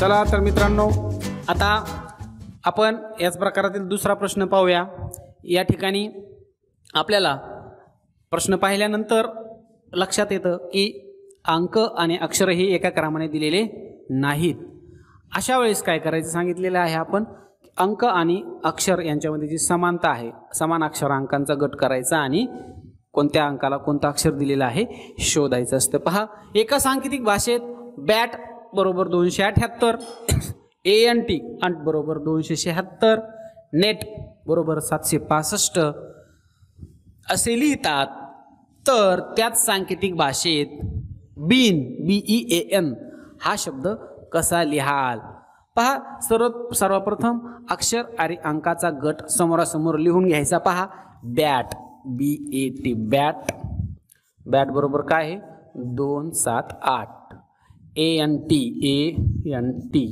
चला तर मित्रांनो आता आपण याच प्रकारातील दुसरा प्रश्न पाहूया या ठिकाणी आपल्याला प्रश्न पाहिल्यानंतर लक्षात येतं की अंक आणि अक्षर हे एका क्रमाने दिलेले नाहीत अशा वेळेस काय करायचं सांगितलेलं आहे आपण अंक आणि अक्षर यांच्यामध्ये जी समानता आहे समान अक्षर अंकांचा गट करायचा आणि कोणत्या अंकाला कोणतं अक्षर दिलेलं आहे शोधायचं असतं पहा एका सांकेतिक भाषेत बॅट बरोबर दोनशे अठ्याहत्तर ए एन टी अंट बरोबर दोनशे शहात्तर नेट बरोबर सातशे पासष्ट असे लिहितात तर त्याच सांकेतिक भाषेत bean B E A N हा शब्द कसा लिहाल पहा सर्व सर्वप्रथम अक्षर आणि अंकाचा गट समोरासमोर लिहून घ्यायचा पहा bat B A T bat bat बरोबर काय आहे दोन सात आठ A N T A N T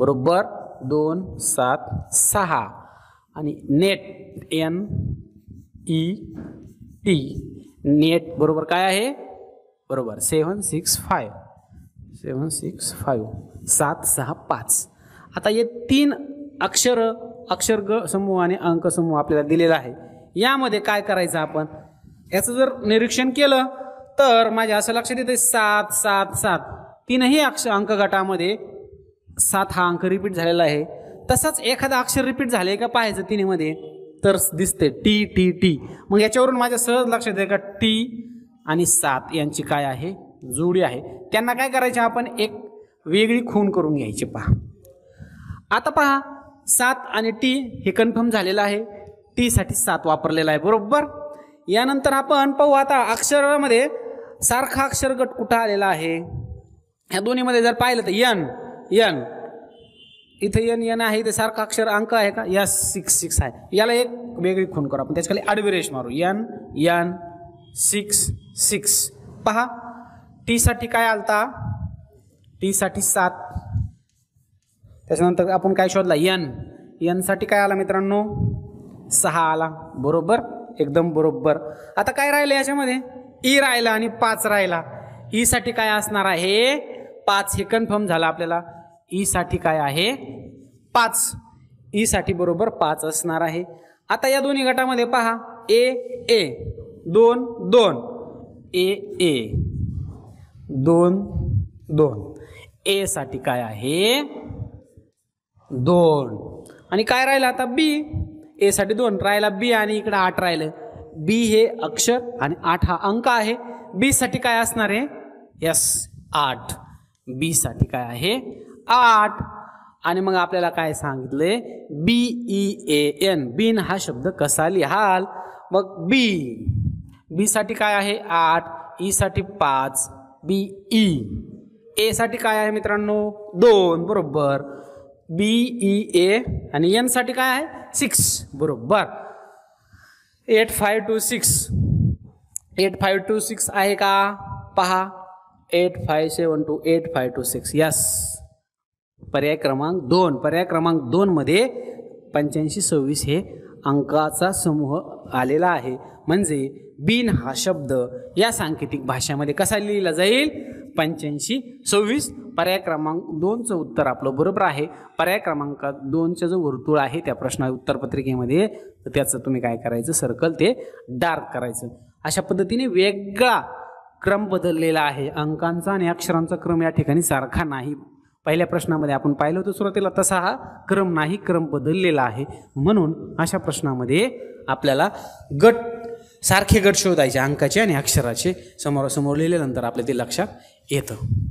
बरोबर दोन सात सहा आणि net N E T net बरोबर काय आहे बरोबर seven six five seven six five सात सहा पाच आता हे तीन अक्षर अक्षर ग समूह आणि अंक समूह आपल्याला दिलेला आहे यामध्ये काय करायचं आपण याचं जर निरीक्षण केलं तर माझ्या असं लक्षात येते सात सात सात तीनही अक्ष अंक गटामध्ये सात हा अंक रिपीट झालेला आहे तसंच एखादा अक्षर रिपीट झाले का पाहायचं तिन्हीमध्ये तर दिसते टी टी टी मग याच्यावरून माझ्या सहज लक्षात आहे का टी आणि सात यांची काय आहे जोडी आहे त्यांना काय करायचे आपण एक वेगळी खून करून घ्यायची पहा आता पहा सात आणि टी हे कन्फर्म झालेलं आहे टीसाठी सात वापरलेला आहे बरोबर यानंतर आपण पाहू आता अक्षरामध्ये सारखा अक्षरगट कुठं आलेला आहे ह्या दोन्हीमध्ये जर पाहिलं तर यन यन इथे यन यन आहे इथे सारखा अक्षर अंक आहे का या सिक्स सिक्स आहे याला एक वेगळी खून करू आपण त्याच्याखाली आडवी मारू यन यन सिक्स सिक्स पहा टीसाठी काय आलता टीसाठी सात त्याच्यानंतर आपण काय शोधला यन यनसाठी काय आला मित्रांनो सहा आला बरोबर एकदम बरोबर आता काय राहिलं याच्यामध्ये ई राहिला आणि पाच राहिला ईसाठी काय असणार आहे पाच हे कन्फर्म झालं आपल्याला ईसाठी e काय आहे पाच ईसाठी e बरोबर पाच असणार आहे आता या दोन्ही गटामध्ये पहा ए ए दोन दोन ए ए दोन दोन एसाठी काय आहे दोन आणि काय राहिलं आता बी ए साठी दोन राहिला बी आणि इकडे आठ राहिलं बी हे अक्षर आणि आठ हा अंक आहे बीसाठी काय असणार आहे यस आठ बीसाठी काय आहे आठ आणि मग आपल्याला काय सांगितले B E A N bean हा शब्द कसा लिहाल मग बी बी साठी काय आहे आठ साठी पाच बी ई एसाठी काय आहे मित्रांनो दोन बरोबर बी ई ए आणि एन साठी काय आहे सिक्स बरोबर eight five two six eight five two six आहे का पहा eight five seven two eight five two six yes पर्याय क्रमांक दोन पर्याय क्रमांक दोनमध्ये पंच्याऐंशी सव्वीस हे अंकाचा समूह आलेला आहे म्हणजे बिन हा शब्द या सांकेतिक भाषेमध्ये कसा लिहिला जाईल पंच्याऐंशी सव्वीस पर्याय क्रमांक दोनचं उत्तर आपलं बरोबर आहे पर्याय क्रमांक दोनचं जो वर्तुळ आहे त्या प्रश्ना उत्तरपत्रिकेमध्ये तर त्याचं तुम्ही काय करायचं सर्कल ते डार्क करायचं अशा पद्धतीने वेगळा क्रम बदललेला आहे अंकांचा आणि अक्षरांचा क्रम या ठिकाणी सारखा नाही पहिल्या प्रश्नामध्ये आपण पाहिलं होतं सुरुवातीला तसा हा क्रम नाही क्रम बदललेला आहे म्हणून अशा प्रश्नामध्ये आपल्याला गट सारखे गट शोधायचे अंकाचे आणि अक्षराचे समोरासमोर लिहिल्यानंतर आपल्या ते लक्षात येतं